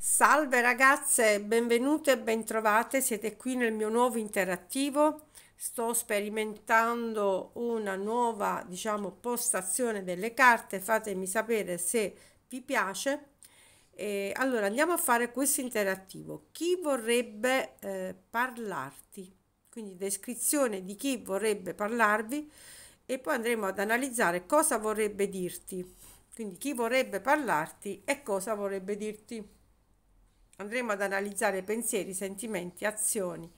Salve ragazze, benvenute e bentrovate, siete qui nel mio nuovo interattivo. Sto sperimentando una nuova, diciamo, postazione delle carte, fatemi sapere se vi piace. E allora andiamo a fare questo interattivo. Chi vorrebbe eh, parlarti? Quindi descrizione di chi vorrebbe parlarvi e poi andremo ad analizzare cosa vorrebbe dirti. Quindi chi vorrebbe parlarti e cosa vorrebbe dirti andremo ad analizzare pensieri, sentimenti, azioni,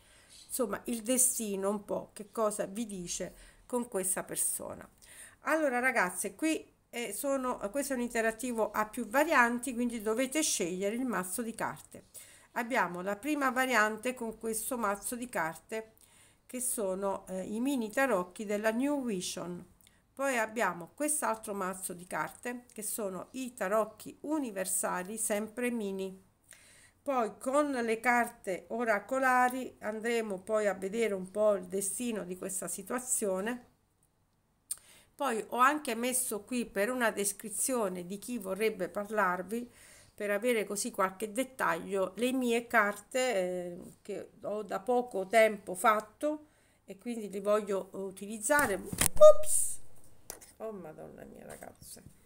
insomma il destino un po', che cosa vi dice con questa persona. Allora ragazze, qui eh, sono, questo è un interattivo a più varianti, quindi dovete scegliere il mazzo di carte. Abbiamo la prima variante con questo mazzo di carte che sono eh, i mini tarocchi della New Vision. Poi abbiamo quest'altro mazzo di carte che sono i tarocchi universali, sempre mini poi con le carte oracolari andremo poi a vedere un po' il destino di questa situazione. Poi ho anche messo qui per una descrizione di chi vorrebbe parlarvi, per avere così qualche dettaglio, le mie carte eh, che ho da poco tempo fatto e quindi li voglio utilizzare. Ops! Oh madonna mia ragazze!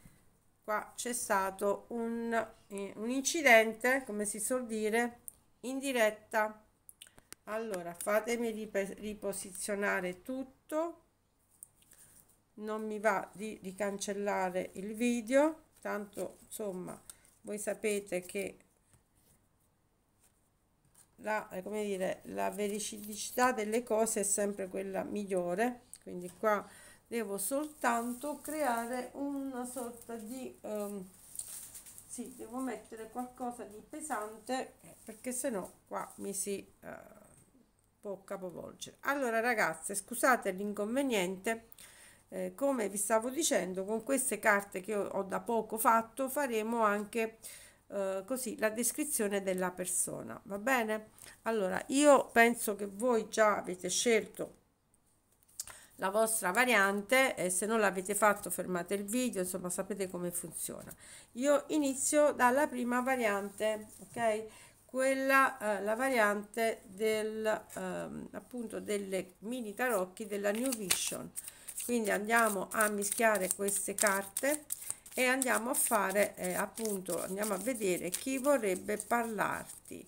qua c'è stato un, eh, un incidente, come si suol dire, in diretta. Allora, fatemi riposizionare tutto. Non mi va di, di cancellare il video, tanto insomma, voi sapete che la, eh, come dire, la veridicità delle cose è sempre quella migliore. Quindi qua devo soltanto creare una sorta di um, sì, devo mettere qualcosa di pesante perché sennò qua mi si uh, può capovolgere allora ragazze scusate l'inconveniente eh, come vi stavo dicendo con queste carte che ho, ho da poco fatto faremo anche Uh, così la descrizione della persona va bene allora io penso che voi già avete scelto la vostra variante e se non l'avete fatto fermate il video insomma sapete come funziona io inizio dalla prima variante ok quella eh, la variante del eh, appunto delle mini tarocchi della new vision quindi andiamo a mischiare queste carte e andiamo a fare eh, appunto andiamo a vedere chi vorrebbe parlarti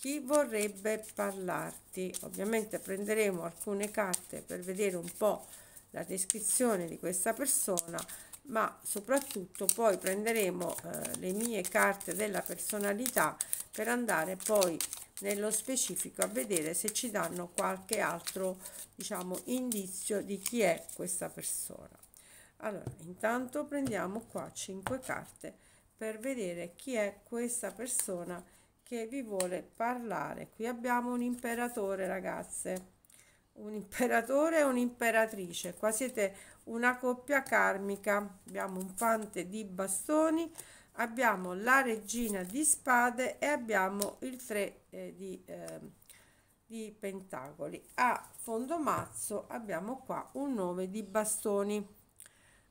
chi vorrebbe parlarti ovviamente prenderemo alcune carte per vedere un po la descrizione di questa persona ma soprattutto poi prenderemo eh, le mie carte della personalità per andare poi nello specifico a vedere se ci danno qualche altro diciamo indizio di chi è questa persona allora intanto prendiamo qua cinque carte per vedere chi è questa persona che vi vuole parlare qui abbiamo un imperatore ragazze un imperatore e un'imperatrice qua siete una coppia karmica abbiamo un fante di bastoni abbiamo la regina di spade e abbiamo il tre eh, di, eh, di pentacoli a fondo mazzo abbiamo qua un nome di bastoni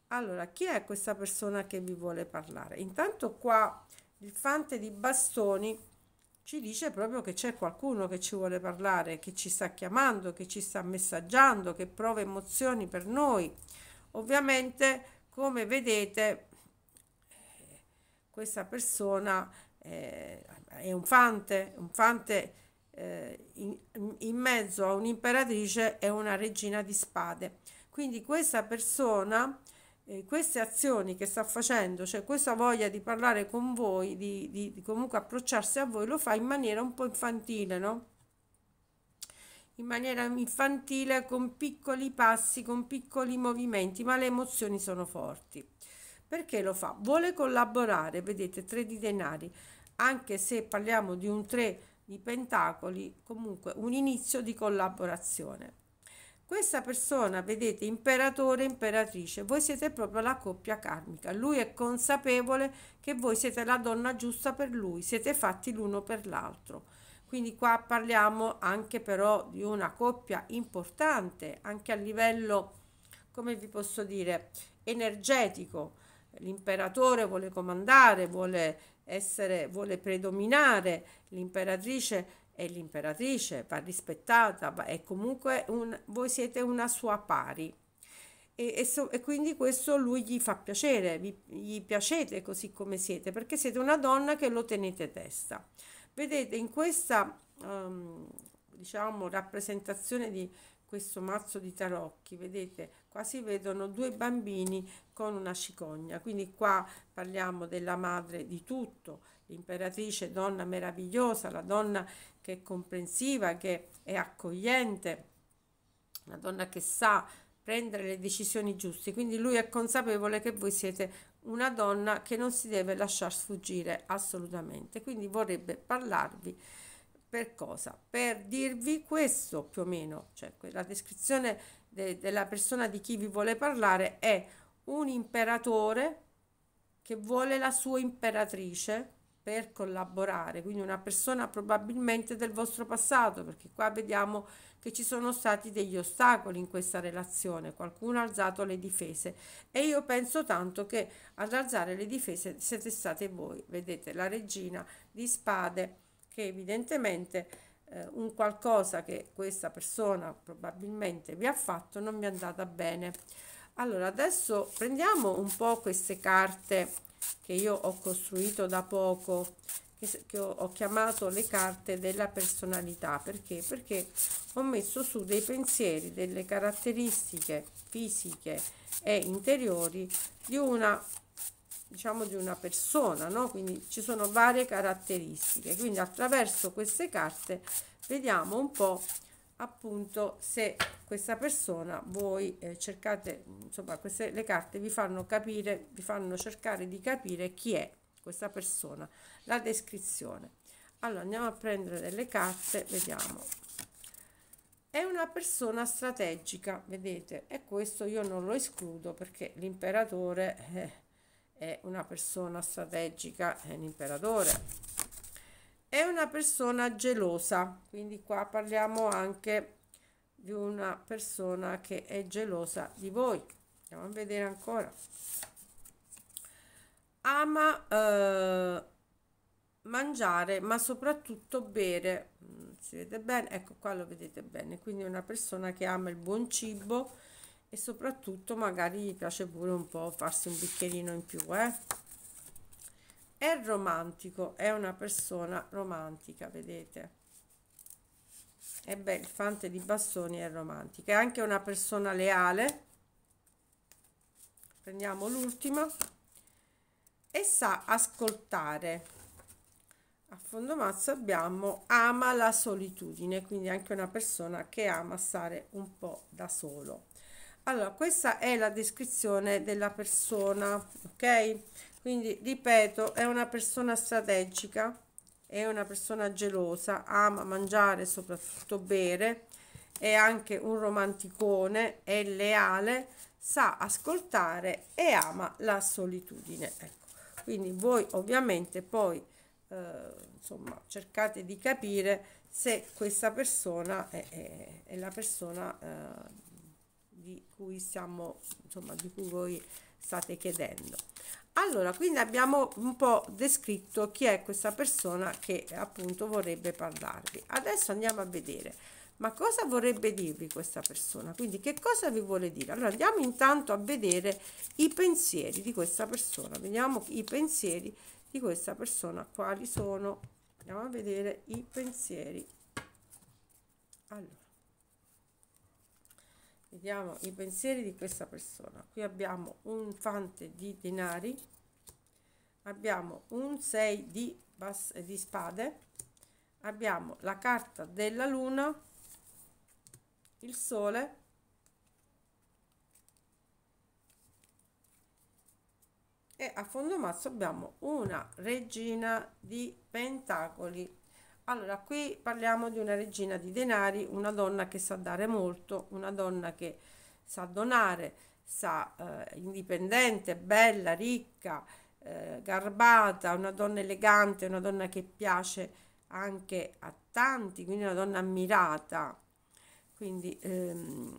allora chi è questa persona che vi vuole parlare intanto qua il fante di bastoni ci dice proprio che c'è qualcuno che ci vuole parlare, che ci sta chiamando, che ci sta messaggiando, che prova emozioni per noi. Ovviamente, come vedete, eh, questa persona eh, è un fante, un fante eh, in, mezzo a un'imperatrice e una regina di spade. Quindi questa persona eh, queste azioni che sta facendo, cioè questa voglia di parlare con voi, di, di, di comunque approcciarsi a voi, lo fa in maniera un po' infantile, no? In maniera infantile, con piccoli passi, con piccoli movimenti, ma le emozioni sono forti. Perché lo fa? Vuole collaborare, vedete, tre di denari, anche se parliamo di un tre di pentacoli, comunque un inizio di collaborazione. Questa persona, vedete, imperatore, imperatrice, voi siete proprio la coppia karmica. Lui è consapevole che voi siete la donna giusta per lui, siete fatti l'uno per l'altro. Quindi qua parliamo anche però di una coppia importante, anche a livello, come vi posso dire, energetico. L'imperatore vuole comandare, vuole essere, vuole predominare, l'imperatrice è l'imperatrice, va rispettata, va, è comunque un, voi siete una sua pari. E, e, so, e, quindi questo lui gli fa piacere, vi, gli piacete così come siete, perché siete una donna che lo tenete testa. Vedete, in questa um, diciamo, rappresentazione di questo mazzo di tarocchi, vedete, qua si vedono due bambini con una cicogna, quindi qua parliamo della madre di tutto, l'imperatrice donna meravigliosa, la donna che è comprensiva, che è accogliente, la donna che sa prendere le decisioni giuste. Quindi lui è consapevole che voi siete una donna che non si deve lasciar sfuggire assolutamente. Quindi vorrebbe parlarvi per cosa? Per dirvi questo più o meno, cioè la descrizione de della persona di chi vi vuole parlare è un imperatore che vuole la sua imperatrice per collaborare, quindi una persona probabilmente del vostro passato, perché qua vediamo che ci sono stati degli ostacoli in questa relazione, qualcuno ha alzato le difese e io penso tanto che ad alzare le difese siete state voi, vedete la regina di spade che evidentemente eh, un qualcosa che questa persona probabilmente vi ha fatto non vi è andata bene. Allora adesso prendiamo un po' queste carte che io ho costruito da poco che, che ho, ho chiamato le carte della personalità perché perché ho messo su dei pensieri delle caratteristiche fisiche e interiori di una diciamo di una persona no quindi ci sono varie caratteristiche quindi attraverso queste carte vediamo un po' appunto se questa persona voi eh, cercate insomma queste le carte vi fanno capire vi fanno cercare di capire chi è questa persona la descrizione allora andiamo a prendere delle carte vediamo è una persona strategica vedete e questo io non lo escludo perché l'imperatore eh, è una persona strategica è l'imperatore è una persona gelosa quindi qua parliamo anche di una persona che è gelosa di voi andiamo a vedere ancora ama eh, mangiare ma soprattutto bere mm, si vede bene ecco qua lo vedete bene quindi è una persona che ama il buon cibo e soprattutto magari gli piace pure un po' farsi un bicchierino in più eh è romantico, è una persona romantica, vedete? E beh, il fante di bastoni è romantico, è anche una persona leale. Prendiamo l'ultima. E sa ascoltare. A fondo mazzo abbiamo ama la solitudine, quindi anche una persona che ama stare un po' da solo. Allora, questa è la descrizione della persona, ok? quindi ripeto è una persona strategica è una persona gelosa ama mangiare soprattutto bere è anche un romanticone è leale sa ascoltare e ama la solitudine ecco. quindi voi ovviamente poi eh, insomma cercate di capire se questa persona è, è, è la persona eh, di cui siamo insomma di cui voi state chiedendo allora quindi abbiamo un po descritto chi è questa persona che appunto vorrebbe parlarvi adesso andiamo a vedere ma cosa vorrebbe dirvi questa persona quindi che cosa vi vuole dire allora andiamo intanto a vedere i pensieri di questa persona vediamo i pensieri di questa persona quali sono andiamo a vedere i pensieri allora Vediamo i pensieri di questa persona. Qui abbiamo un fante di denari, abbiamo un 6 di, di spade, abbiamo la carta della luna, il sole, e a fondo mazzo abbiamo una regina di pentacoli allora, qui parliamo di una regina di denari, una donna che sa dare molto, una donna che sa donare, sa eh, indipendente, bella, ricca, eh, garbata, una donna elegante, una donna che piace anche a tanti, quindi una donna ammirata. Quindi, ehm,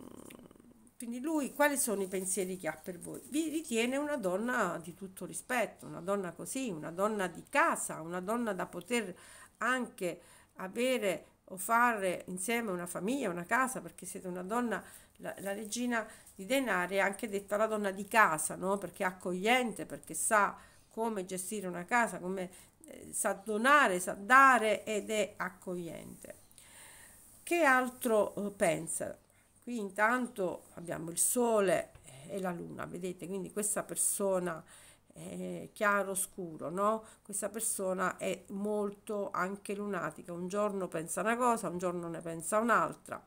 quindi lui, quali sono i pensieri che ha per voi? Vi ritiene una donna di tutto rispetto, una donna così, una donna di casa, una donna da poter anche avere o fare insieme una famiglia, una casa, perché siete una donna, la, la regina di denari è anche detta la donna di casa, no? perché è accogliente, perché sa come gestire una casa, come eh, sa donare, sa dare ed è accogliente. Che altro eh, pensa? Qui intanto abbiamo il sole e la luna, vedete? Quindi questa persona eh, chiaro scuro, no? Questa persona è molto anche lunatica, un giorno pensa una cosa, un giorno ne pensa un'altra.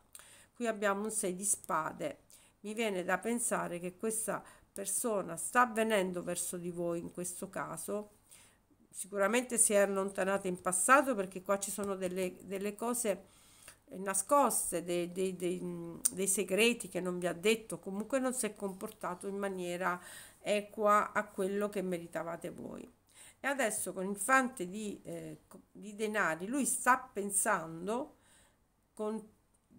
Qui abbiamo un 6 di spade. Mi viene da pensare che questa persona sta avvenendo verso di voi in questo caso. Sicuramente si è allontanata in passato perché qua ci sono delle, delle cose eh, nascoste, dei, dei, dei, dei segreti che non vi ha detto, comunque non si è comportato in maniera equa a quello che meritavate voi. E adesso con il fante di, eh, di denari lui sta pensando, con,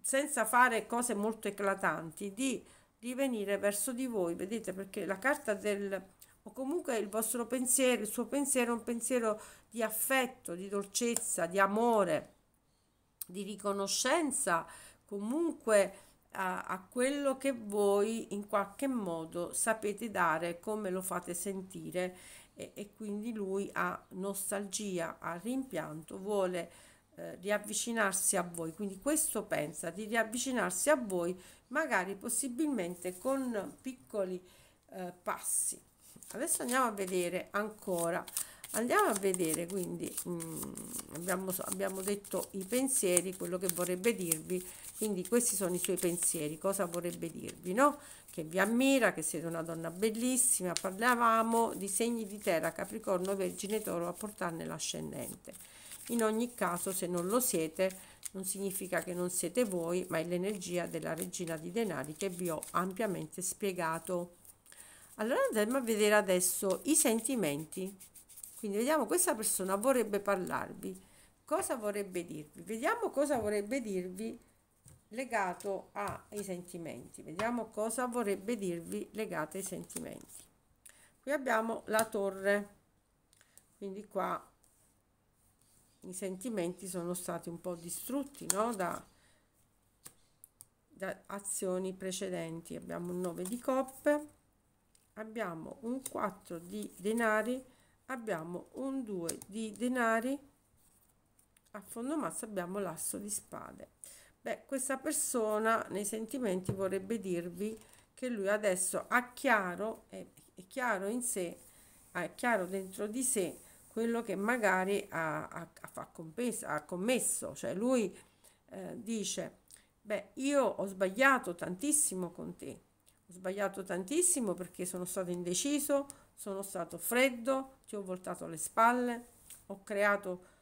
senza fare cose molto eclatanti, di rivenire verso di voi. Vedete perché la carta del, o comunque il vostro pensiero, il suo pensiero è un pensiero di affetto, di dolcezza, di amore, di riconoscenza, comunque a, a quello che voi in qualche modo sapete dare, come lo fate sentire e, e quindi lui ha nostalgia, ha rimpianto, vuole eh, riavvicinarsi a voi. Quindi questo pensa di riavvicinarsi a voi magari possibilmente con piccoli eh, passi. Adesso andiamo a vedere ancora andiamo a vedere quindi mh, mm, abbiamo, abbiamo detto i pensieri quello che vorrebbe dirvi quindi questi sono i suoi pensieri cosa vorrebbe dirvi no che vi ammira che siete una donna bellissima parlavamo di segni di terra capricorno vergine toro a portarne l'ascendente in ogni caso se non lo siete non significa che non siete voi ma è l'energia della regina di denari che vi ho ampiamente spiegato allora andiamo a vedere adesso i sentimenti quindi vediamo, questa persona vorrebbe parlarvi. Cosa vorrebbe dirvi? Vediamo cosa vorrebbe dirvi legato ai sentimenti. Vediamo cosa vorrebbe dirvi legato ai sentimenti. Qui abbiamo la torre, quindi qua i sentimenti sono stati un po' distrutti no? da, da azioni precedenti. Abbiamo un 9 di coppe, abbiamo un 4 di denari abbiamo un 2 di denari a fondo massa abbiamo l'asso di spade beh questa persona nei sentimenti vorrebbe dirvi che lui adesso ha chiaro è, è chiaro in sé è chiaro dentro di sé quello che magari ha, ha, ha, compenso, ha commesso cioè lui eh, dice beh io ho sbagliato tantissimo con te ho sbagliato tantissimo perché sono stato indeciso sono stato freddo, ti ho voltato le spalle, ho creato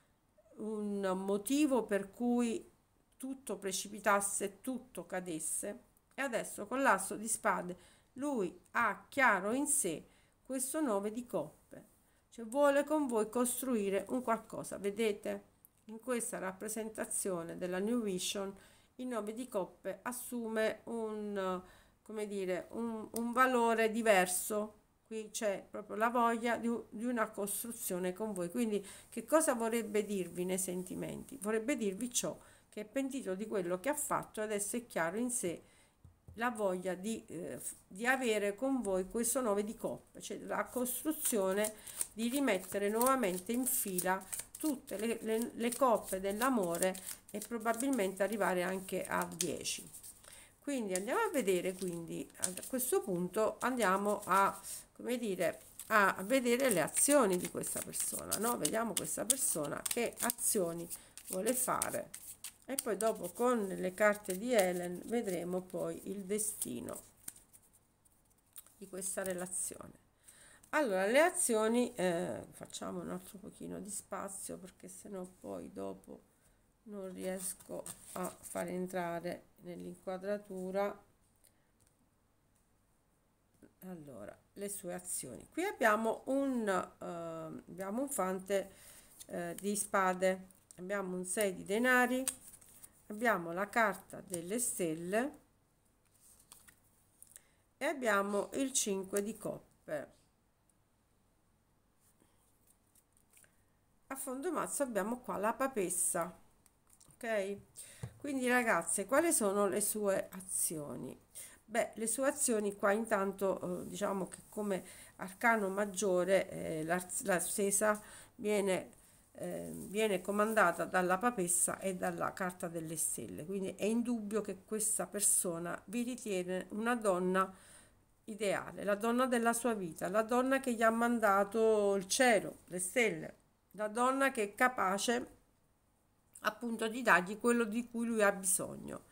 un motivo per cui tutto precipitasse, tutto cadesse e adesso con l'asso di spade lui ha chiaro in sé questo nove di coppe, cioè vuole con voi costruire un qualcosa, vedete? In questa rappresentazione della New Vision il nove di coppe assume un, come dire, un, un valore diverso qui c'è proprio la voglia di, di una costruzione con voi. Quindi che cosa vorrebbe dirvi nei sentimenti? Vorrebbe dirvi ciò che è pentito di quello che ha fatto e adesso è chiaro in sé la voglia di, eh, di, avere con voi questo 9 di coppe, cioè la costruzione di rimettere nuovamente in fila tutte le, le, le coppe dell'amore e probabilmente arrivare anche a 10. Quindi andiamo a vedere, quindi a questo punto andiamo a come dire, a vedere le azioni di questa persona, no? Vediamo questa persona che azioni vuole fare e poi dopo con le carte di Helen vedremo poi il destino di questa relazione. Allora, le azioni, eh, facciamo un altro pochino di spazio perché sennò poi dopo non riesco a far entrare nell'inquadratura allora le sue azioni qui abbiamo un eh, abbiamo un fante eh, di spade abbiamo un 6 di denari abbiamo la carta delle stelle e abbiamo il 5 di coppe a fondo mazzo abbiamo qua la papessa ok quindi ragazze quali sono le sue azioni Beh, le sue azioni qua intanto eh, diciamo che come arcano maggiore eh, stessa viene, eh, viene comandata dalla papessa e dalla carta delle stelle, quindi è indubbio che questa persona vi ritiene una donna ideale, la donna della sua vita, la donna che gli ha mandato il cielo, le stelle, la donna che è capace appunto di dargli quello di cui lui ha bisogno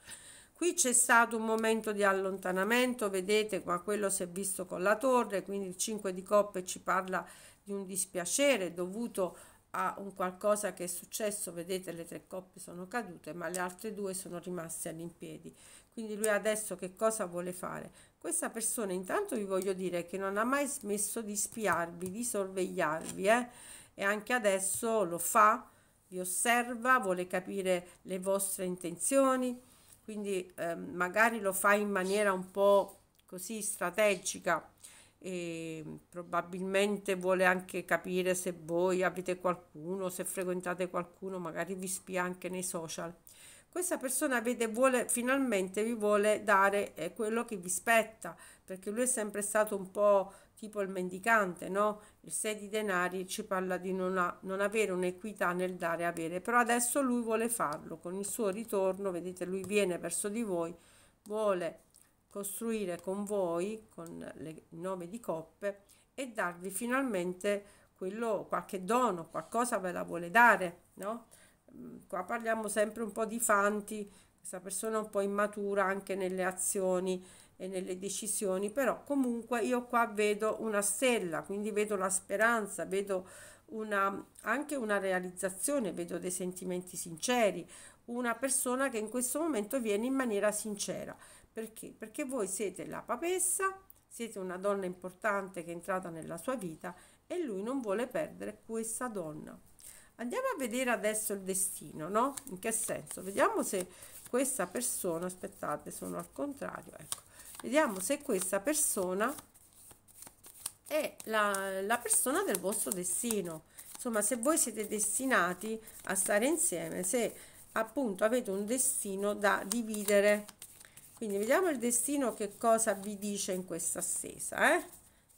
qui c'è stato un momento di allontanamento vedete ma quello si è visto con la torre quindi il 5 di coppe ci parla di un dispiacere dovuto a un qualcosa che è successo vedete le tre coppe sono cadute ma le altre due sono rimaste all'impiedi quindi lui adesso che cosa vuole fare questa persona intanto vi voglio dire che non ha mai smesso di spiarvi di sorvegliarvi eh? e anche adesso lo fa vi osserva vuole capire le vostre intenzioni quindi eh, magari lo fai in maniera un po' così strategica e probabilmente vuole anche capire se voi avete qualcuno, se frequentate qualcuno, magari vi spia anche nei social. Questa persona vede, vuole, finalmente vi vuole dare eh, quello che vi spetta, perché lui è sempre stato un po' tipo il mendicante, no? Il 6 di denari ci parla di non, ha, non avere un'equità nel dare e avere, però adesso lui vuole farlo, con il suo ritorno, vedete, lui viene verso di voi, vuole costruire con voi, con il nome di coppe, e darvi finalmente quello, qualche dono, qualcosa ve la vuole dare, no? Mm, qua parliamo sempre un po' di fanti, questa persona un po' immatura anche nelle azioni, e nelle decisioni, però comunque io qua vedo una stella, quindi vedo la speranza, vedo una, anche una realizzazione, vedo dei sentimenti sinceri, una persona che in questo momento viene in maniera sincera. Perché? Perché voi siete la papessa, siete una donna importante che è entrata nella sua vita e lui non vuole perdere questa donna. Andiamo a vedere adesso il destino, no? In che senso? Vediamo se questa persona, aspettate, sono al contrario, ecco vediamo se questa persona è la, la persona del vostro destino insomma se voi siete destinati a stare insieme se appunto avete un destino da dividere quindi vediamo il destino che cosa vi dice in questa stesa eh?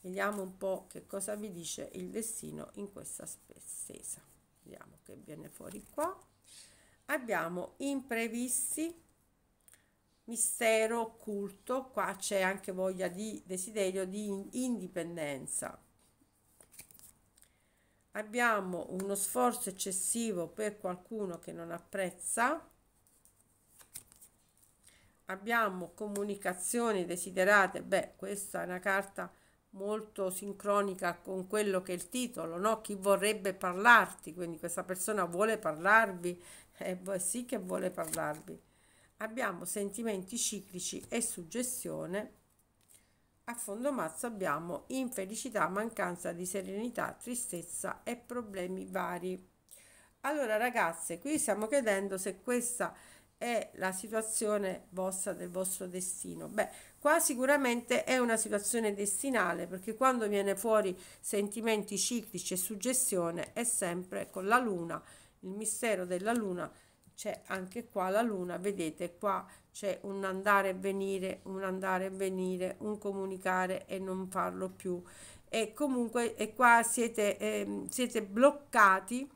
vediamo un po che cosa vi dice il destino in questa stesa vediamo che viene fuori qua abbiamo imprevisti mistero occulto, qua c'è anche voglia di desiderio di indipendenza. Abbiamo uno sforzo eccessivo per qualcuno che non apprezza. Abbiamo comunicazioni desiderate, beh questa è una carta molto sincronica con quello che è il titolo, no? Chi vorrebbe parlarti, quindi questa persona vuole parlarvi, eh, sì che vuole parlarvi abbiamo sentimenti ciclici e suggestione a fondo mazzo abbiamo infelicità, mancanza di serenità, tristezza e problemi vari. Allora ragazze, qui stiamo chiedendo se questa è la situazione vostra del vostro destino. Beh, qua sicuramente è una situazione destinale perché quando viene fuori sentimenti ciclici e suggestione è sempre con la luna, il mistero della luna c'è anche qua la luna vedete qua c'è un andare e venire un andare e venire un comunicare e non farlo più e comunque e qua siete, eh, siete bloccati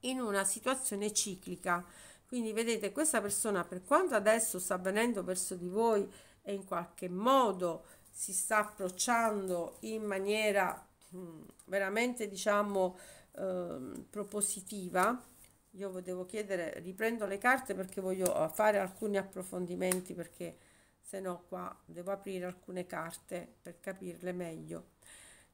in una situazione ciclica quindi vedete questa persona per quanto adesso sta venendo verso di voi e in qualche modo si sta approcciando in maniera mh, veramente diciamo eh, propositiva io volevo chiedere, riprendo le carte perché voglio eh, fare alcuni approfondimenti perché se no qua devo aprire alcune carte per capirle meglio.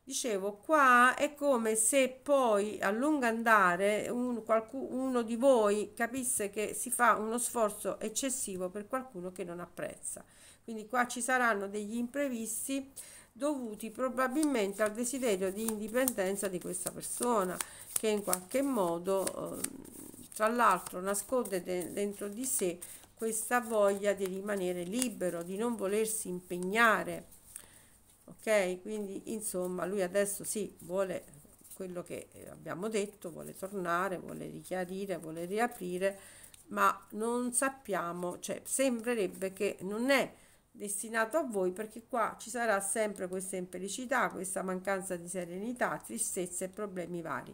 Dicevo, qua è come se poi a lungo andare un, qualcuno di voi capisse che si fa uno sforzo eccessivo per qualcuno che non apprezza. Quindi qua ci saranno degli imprevisti dovuti probabilmente al desiderio di indipendenza di questa persona che in qualche modo eh, tra l'altro nasconde de dentro di sé questa voglia di rimanere libero, di non volersi impegnare. Ok? Quindi insomma, lui adesso sì, vuole quello che eh, abbiamo detto, vuole tornare, vuole richiarire, vuole riaprire, ma non sappiamo, cioè sembrerebbe che non è destinato a voi perché qua ci sarà sempre questa infelicità, questa mancanza di serenità, tristezze e problemi vari.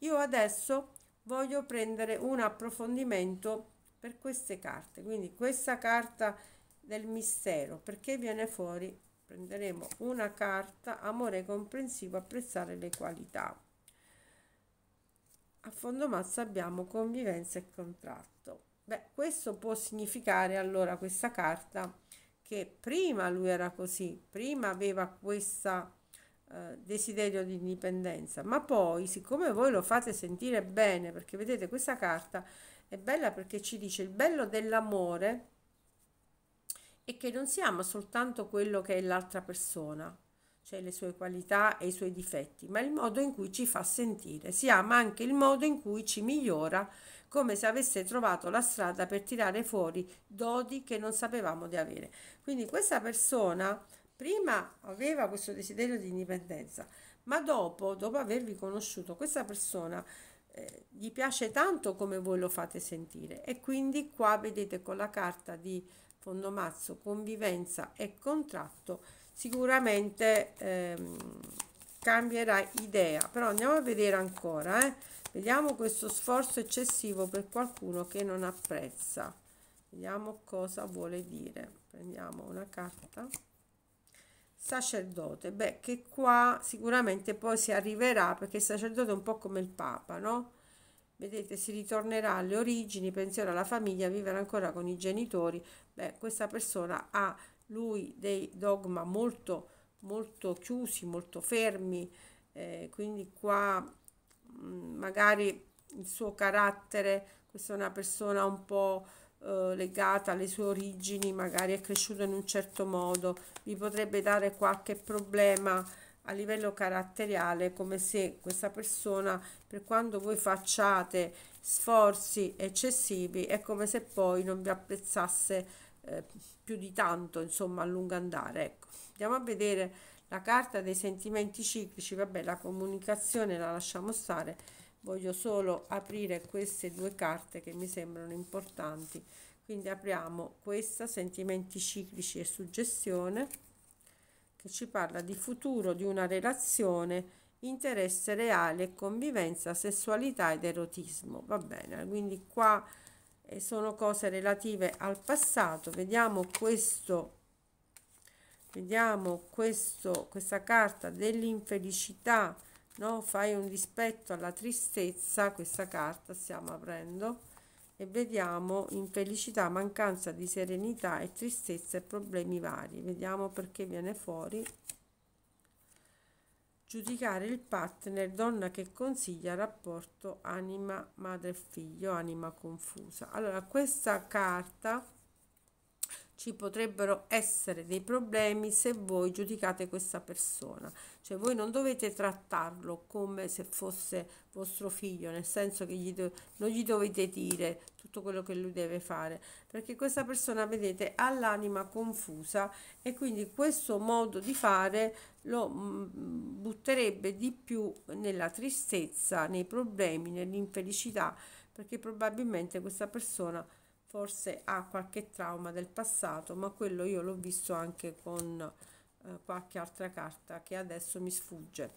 Io adesso voglio prendere un approfondimento per queste carte quindi questa carta del mistero perché viene fuori prenderemo una carta amore comprensivo apprezzare le qualità a fondo mazza abbiamo convivenza e contratto beh questo può significare allora questa carta che prima lui era così prima aveva questa eh, desiderio di indipendenza, ma poi siccome voi lo fate sentire bene, perché vedete questa carta è bella perché ci dice il bello dell'amore è che non si ama soltanto quello che è l'altra persona, cioè le sue qualità e i suoi difetti, ma il modo in cui ci fa sentire. Si ama anche il modo in cui ci migliora, come se avesse trovato la strada per tirare fuori dodi che non sapevamo di avere. Quindi questa persona prima aveva questo desiderio di indipendenza, ma dopo, dopo avervi conosciuto, questa persona eh, gli piace tanto come voi lo fate sentire e quindi qua vedete con la carta di fondomazzo convivenza e contratto sicuramente ehm, cambierà idea però andiamo a vedere ancora eh. vediamo questo sforzo eccessivo per qualcuno che non apprezza vediamo cosa vuole dire prendiamo una carta sacerdote. Beh, che qua sicuramente poi si arriverà perché il sacerdote è un po' come il Papa, no? Vedete, si ritornerà alle origini, pensione alla famiglia, vivere ancora con i genitori. Beh, questa persona ha lui dei dogma molto, molto chiusi, molto fermi, eh, quindi qua mh, mm, magari il suo carattere, questa è una persona un po' Eh, legata alle sue origini, magari è cresciuto in un certo modo, vi potrebbe dare qualche problema a livello caratteriale, come se questa persona, per quando voi facciate sforzi eccessivi, è come se poi non vi apprezzasse eh, più di tanto, insomma, a lungo andare. Ecco. Andiamo a vedere la carta dei sentimenti ciclici, vabbè, la comunicazione la lasciamo stare voglio solo aprire queste due carte che mi sembrano importanti quindi apriamo questa sentimenti ciclici e suggestione che ci parla di futuro di una relazione interesse reale convivenza sessualità ed erotismo va bene quindi qua eh, sono cose relative al passato vediamo questo vediamo questo questa carta dell'infelicità no? fai un dispetto alla tristezza, questa carta stiamo aprendo, e vediamo infelicità, mancanza di serenità e tristezza e problemi vari. Vediamo perché viene fuori. Giudicare il partner, donna che consiglia rapporto anima madre figlio, anima confusa. Allora, questa carta ci potrebbero essere dei problemi se voi giudicate questa persona. Cioè voi non dovete trattarlo come se fosse vostro figlio, nel senso che gli non gli dovete dire tutto quello che lui deve fare, perché questa persona, vedete, ha l'anima confusa e quindi questo modo di fare lo mm, butterebbe di più nella tristezza, nei problemi, nell'infelicità, perché probabilmente questa persona forse ha qualche trauma del passato, ma quello io l'ho visto anche con eh, qualche altra carta che adesso mi sfugge.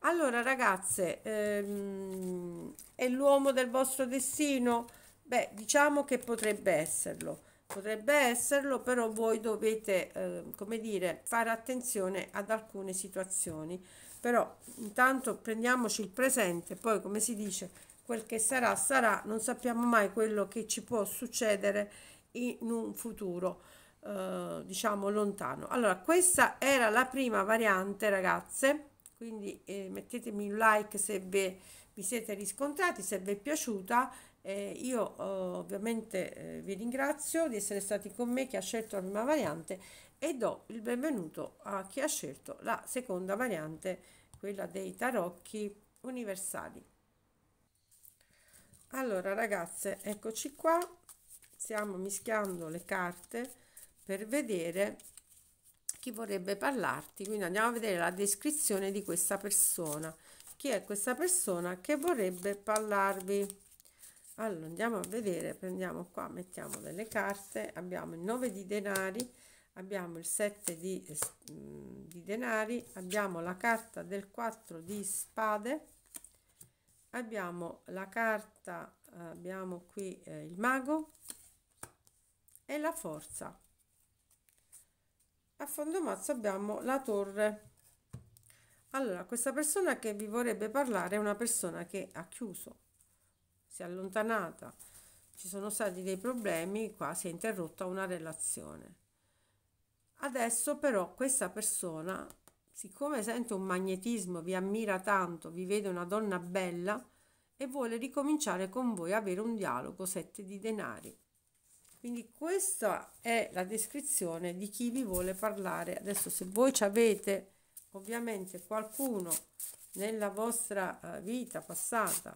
Allora ragazze, ehm, è l'uomo del vostro destino? Beh, diciamo che potrebbe esserlo, potrebbe esserlo, però voi dovete, eh, come dire, fare attenzione ad alcune situazioni. Però intanto prendiamoci il presente, poi come si dice, quel che sarà sarà, non sappiamo mai quello che ci può succedere in un futuro eh, diciamo lontano. Allora, questa era la prima variante, ragazze. Quindi eh, mettetemi un like se vi, vi siete riscontrati, se vi è piaciuta. Eh, io eh, ovviamente eh, vi ringrazio di essere stati con me, chi ha scelto la prima variante, e do il benvenuto a chi ha scelto la seconda variante, quella dei tarocchi universali allora ragazze eccoci qua stiamo mischiando le carte per vedere chi vorrebbe parlarti quindi andiamo a vedere la descrizione di questa persona chi è questa persona che vorrebbe parlarvi allora andiamo a vedere prendiamo qua mettiamo delle carte abbiamo il 9 di denari abbiamo il 7 di, mm, di denari abbiamo la carta del 4 di spade abbiamo la carta, abbiamo qui eh, il mago e la forza. A fondo mazzo abbiamo la torre. Allora, questa persona che vi vorrebbe parlare è una persona che ha chiuso, si è allontanata, ci sono stati dei problemi, qua si è interrotta una relazione. Adesso però questa persona siccome sente un magnetismo, vi ammira tanto, vi vede una donna bella e vuole ricominciare con voi, avere un dialogo, sette di denari. Quindi questa è la descrizione di chi vi vuole parlare. Adesso se voi avete ovviamente qualcuno nella vostra eh, vita passata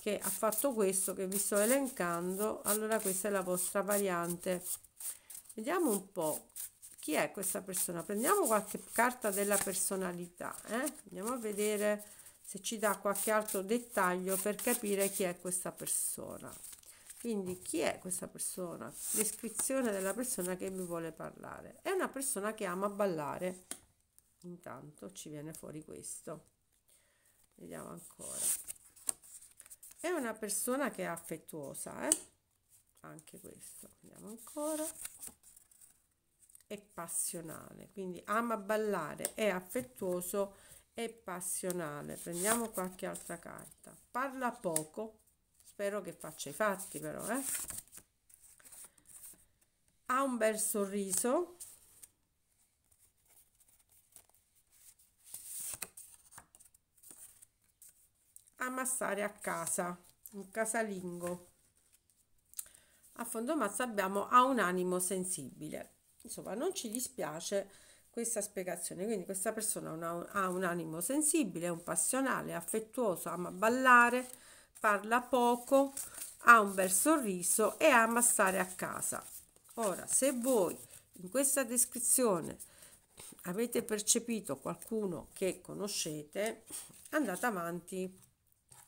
che ha fatto questo che vi sto elencando, allora questa è la vostra variante. Vediamo un po' chi è questa persona prendiamo qualche carta della personalità eh? andiamo a vedere se ci dà qualche altro dettaglio per capire chi è questa persona quindi chi è questa persona descrizione della persona che mi vuole parlare è una persona che ama ballare intanto ci viene fuori questo vediamo ancora è una persona che è affettuosa eh? anche questo Vediamo ancora e passionale. Quindi ama ballare, è affettuoso e passionale. Prendiamo qualche altra carta. Parla poco, spero che faccia i fatti però, eh? Ha un bel sorriso. Ama stare a casa, un casalingo. A fondo massa abbiamo ha un animo sensibile insomma non ci dispiace questa spiegazione quindi questa persona una, ha un animo sensibile è un passionale affettuoso ama ballare parla poco ha un bel sorriso e ama stare a casa ora se voi in questa descrizione avete percepito qualcuno che conoscete andate avanti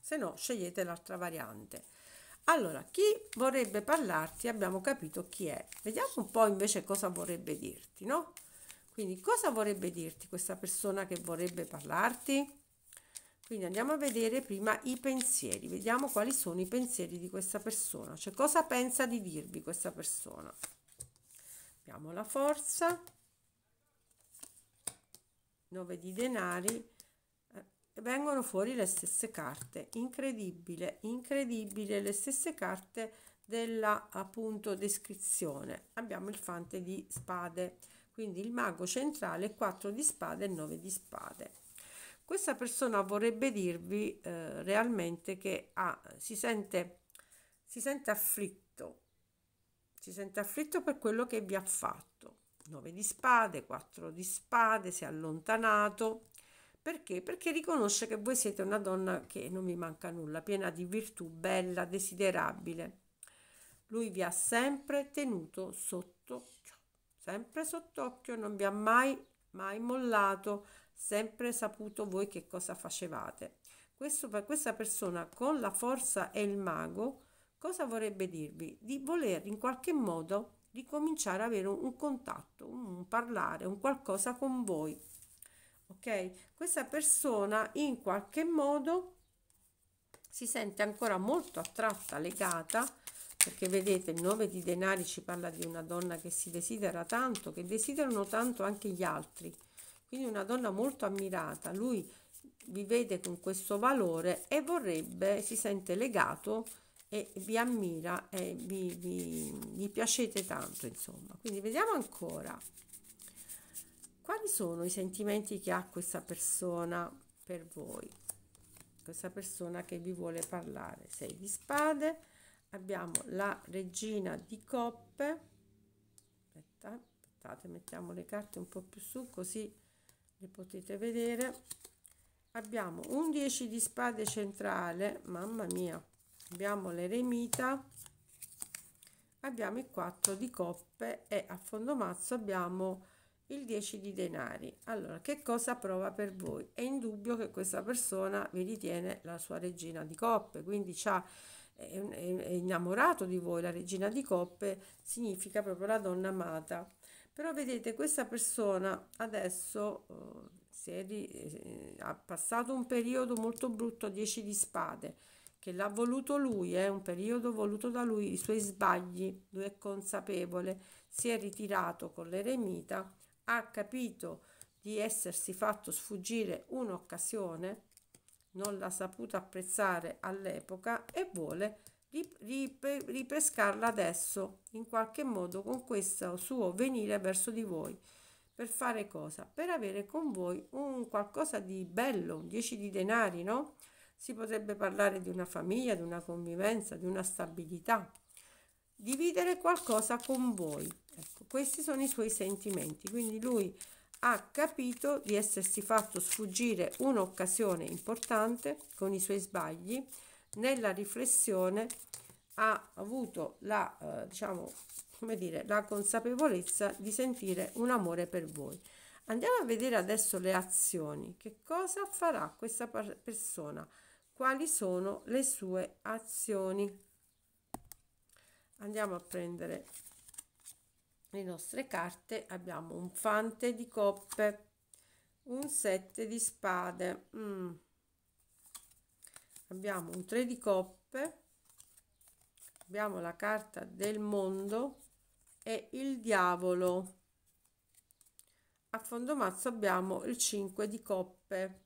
se no scegliete l'altra variante allora, chi vorrebbe parlarti abbiamo capito chi è. Vediamo un po' invece cosa vorrebbe dirti, no? Quindi cosa vorrebbe dirti questa persona che vorrebbe parlarti? Quindi andiamo a vedere prima i pensieri, vediamo quali sono i pensieri di questa persona, cioè cosa pensa di dirvi questa persona. Abbiamo la forza, 9 di denari, vengono fuori le stesse carte incredibile incredibile le stesse carte della appunto descrizione abbiamo il fante di spade quindi il mago centrale 4 di spade e 9 di spade questa persona vorrebbe dirvi eh, realmente che ha, si sente si sente afflitto si sente afflitto per quello che vi ha fatto 9 di spade 4 di spade si è allontanato perché? Perché riconosce che voi siete una donna che non vi manca nulla, piena di virtù, bella, desiderabile. Lui vi ha sempre tenuto sott'occhio, sempre sott'occhio, non vi ha mai, mai mollato, sempre saputo voi che cosa facevate. Questo, questa persona con la forza e il mago, cosa vorrebbe dirvi? Di voler in qualche modo ricominciare ad avere un, un contatto, un parlare, un qualcosa con voi ok questa persona in qualche modo si sente ancora molto attratta legata perché vedete il 9 di denari ci parla di una donna che si desidera tanto che desiderano tanto anche gli altri quindi una donna molto ammirata lui vi vede con questo valore e vorrebbe si sente legato e vi ammira e vi, vi, vi piacete tanto insomma quindi vediamo ancora quali sono i sentimenti che ha questa persona per voi? Questa persona che vi vuole parlare. Sei di spade, abbiamo la regina di coppe. Aspetta, aspettate, mettiamo le carte un po' più su così le potete vedere. Abbiamo un 10 di spade centrale, mamma mia, abbiamo l'eremita, abbiamo il 4 di coppe e a fondo mazzo abbiamo il 10 di denari. Allora, che cosa prova per voi? È indubbio che questa persona vi ritiene la sua regina di coppe, quindi ha è innamorato di voi, la regina di coppe significa proprio la donna amata. Però vedete, questa persona adesso eh, si è ri, eh, ha passato un periodo molto brutto, 10 di spade, che l'ha voluto lui, è eh, un periodo voluto da lui, i suoi sbagli, lui è consapevole, si è ritirato con l'eremita ha capito di essersi fatto sfuggire un'occasione, non l'ha saputo apprezzare all'epoca e vuole ripescarla adesso, in qualche modo, con questo suo venire verso di voi. Per fare cosa? Per avere con voi un qualcosa di bello, 10 di denari, no? Si potrebbe parlare di una famiglia, di una convivenza, di una stabilità. Dividere qualcosa con voi questi sono i suoi sentimenti quindi lui ha capito di essersi fatto sfuggire un'occasione importante con i suoi sbagli nella riflessione ha avuto la eh, diciamo come dire la consapevolezza di sentire un amore per voi andiamo a vedere adesso le azioni che cosa farà questa persona quali sono le sue azioni andiamo a prendere le nostre carte abbiamo un fante di coppe un 7 di spade mm. abbiamo un tre di coppe abbiamo la carta del mondo e il diavolo a fondo mazzo abbiamo il 5 di coppe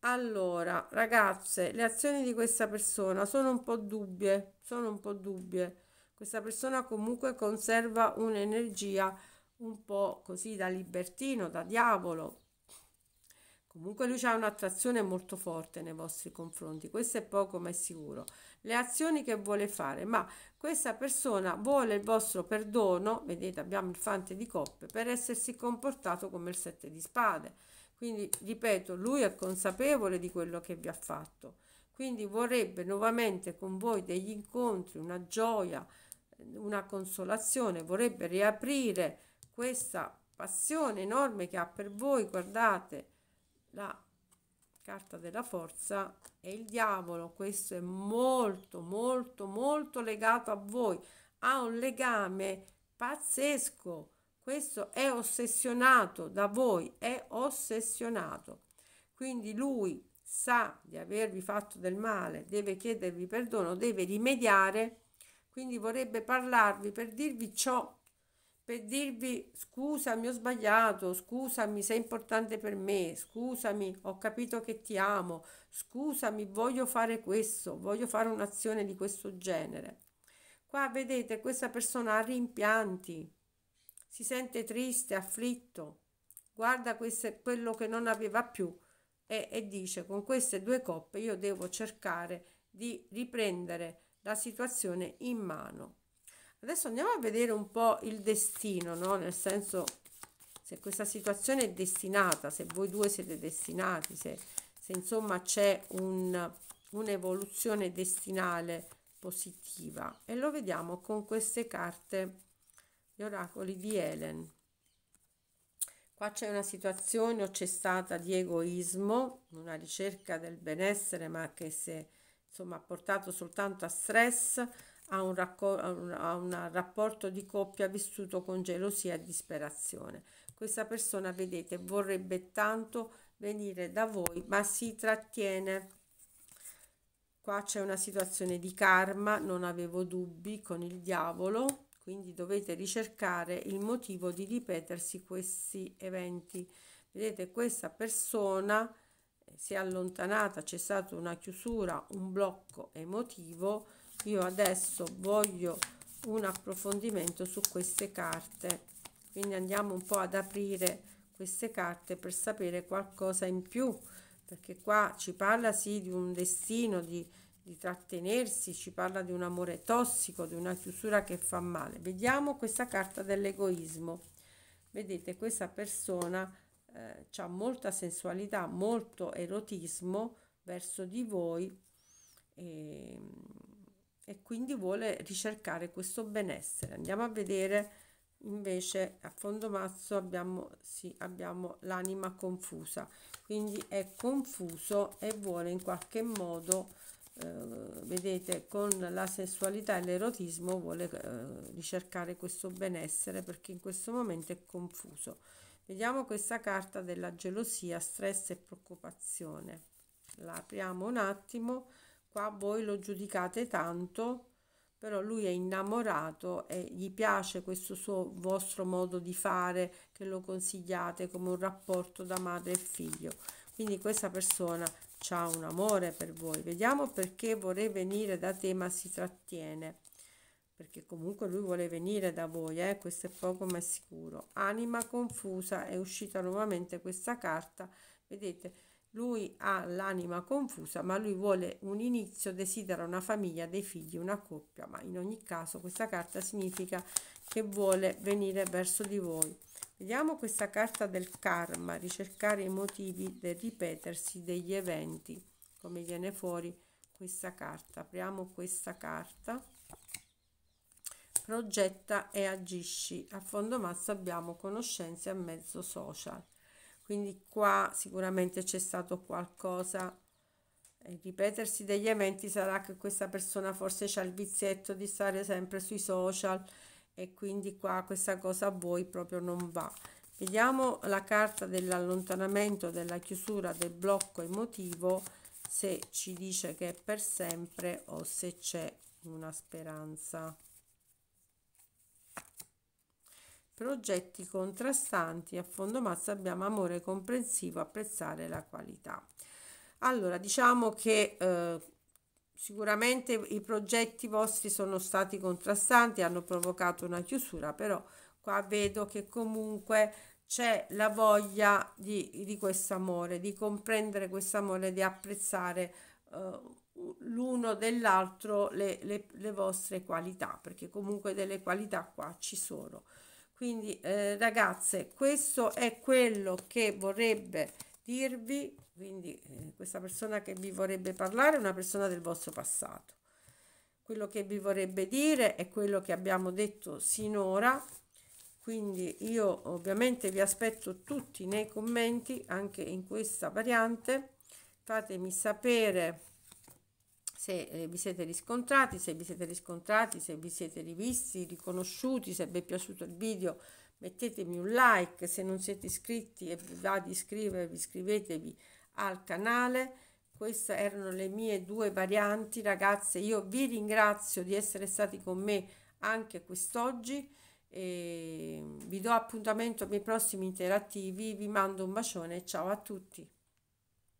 allora ragazze le azioni di questa persona sono un po' dubbie sono un po' dubbie questa persona comunque conserva un'energia un po' così da libertino, da diavolo. Comunque lui ha un'attrazione molto forte nei vostri confronti, questo è poco ma è sicuro. Le azioni che vuole fare, ma questa persona vuole il vostro perdono, vedete abbiamo il fante di coppe, per essersi comportato come il sette di spade. Quindi, ripeto, lui è consapevole di quello che vi ha fatto. Quindi vorrebbe nuovamente con voi degli incontri, una gioia, una consolazione, vorrebbe riaprire questa passione enorme che ha per voi, guardate la carta della forza e il diavolo, questo è molto molto molto legato a voi, ha un legame pazzesco, questo è ossessionato da voi, è ossessionato, quindi lui sa di avervi fatto del male, deve chiedervi perdono, deve rimediare quindi vorrebbe parlarvi per dirvi ciò, per dirvi scusami ho sbagliato, scusami sei importante per me, scusami ho capito che ti amo, scusami voglio fare questo, voglio fare un'azione di questo genere. Qua vedete questa persona ha rimpianti, si sente triste, afflitto, guarda questo quello che non aveva più e, e dice con queste due coppe io devo cercare di riprendere la situazione in mano. Adesso andiamo a vedere un po' il destino, no? nel senso se questa situazione è destinata, se voi due siete destinati, se, se insomma c'è un, un'evoluzione destinale positiva. E lo vediamo con queste carte, gli oracoli di Helen. Qua c'è una situazione o c'è stata di egoismo, una ricerca del benessere, ma che se insomma portato soltanto a stress, a un, a un, a un rapporto di coppia vissuto con gelosia e disperazione. Questa persona, vedete, vorrebbe tanto venire da voi, ma si trattiene. Qua c'è una situazione di karma, non avevo dubbi, con il diavolo, quindi dovete ricercare il motivo di ripetersi questi eventi. Vedete, questa persona si è allontanata, c'è stata una chiusura, un blocco emotivo, io adesso voglio un approfondimento su queste carte. Quindi andiamo un po' ad aprire queste carte per sapere qualcosa in più, perché qua ci parla sì di un destino, di, di trattenersi, ci parla di un amore tossico, di una chiusura che fa male. Vediamo questa carta dell'egoismo. Vedete, questa persona eh, c'è molta sensualità, molto erotismo verso di voi e, ehm, e quindi vuole ricercare questo benessere. Andiamo a vedere invece a fondo mazzo abbiamo, sì, abbiamo l'anima confusa, quindi è confuso e vuole in qualche modo eh, vedete con la sessualità e l'erotismo vuole eh, ricercare questo benessere perché in questo momento è confuso Vediamo questa carta della gelosia, stress e preoccupazione. La apriamo un attimo. Qua voi lo giudicate tanto, però lui è innamorato e gli piace questo suo vostro modo di fare che lo consigliate come un rapporto da madre e figlio. Quindi questa persona ha un amore per voi. Vediamo perché vorrei venire da te ma si trattiene perché comunque lui vuole venire da voi, eh? questo è poco ma è sicuro. Anima confusa, è uscita nuovamente questa carta, vedete, lui ha l'anima confusa, ma lui vuole un inizio, desidera una famiglia, dei figli, una coppia, ma in ogni caso questa carta significa che vuole venire verso di voi. Vediamo questa carta del karma, ricercare i motivi del ripetersi degli eventi, come viene fuori questa carta. Apriamo questa carta progetta e agisci. A fondo massa abbiamo conoscenze a mezzo social. Quindi qua sicuramente c'è stato qualcosa. Il ripetersi degli eventi sarà che questa persona forse ha il vizietto di stare sempre sui social e quindi qua questa cosa a voi proprio non va. Vediamo la carta dell'allontanamento, della chiusura, del blocco emotivo, se ci dice che è per sempre o se c'è una speranza progetti contrastanti a fondo mazzo abbiamo amore comprensivo, apprezzare la qualità. Allora, diciamo che eh, sicuramente i progetti vostri sono stati contrastanti, hanno provocato una chiusura, però qua vedo che comunque c'è la voglia di, di questo amore, di comprendere questo amore, di apprezzare eh, l'uno dell'altro le, le, le vostre qualità, perché comunque delle qualità qua ci sono quindi eh, ragazze questo è quello che vorrebbe dirvi quindi eh, questa persona che vi vorrebbe parlare è una persona del vostro passato quello che vi vorrebbe dire è quello che abbiamo detto sinora quindi io ovviamente vi aspetto tutti nei commenti anche in questa variante fatemi sapere se eh, vi siete riscontrati, se vi siete riscontrati, se vi siete rivisti, riconosciuti, se vi è piaciuto il video mettetemi un like, se non siete iscritti e vi va di iscrivervi iscrivetevi al canale. Queste erano le mie due varianti ragazze, io vi ringrazio di essere stati con me anche quest'oggi e vi do appuntamento ai miei prossimi interattivi, vi mando un bacione, ciao a tutti!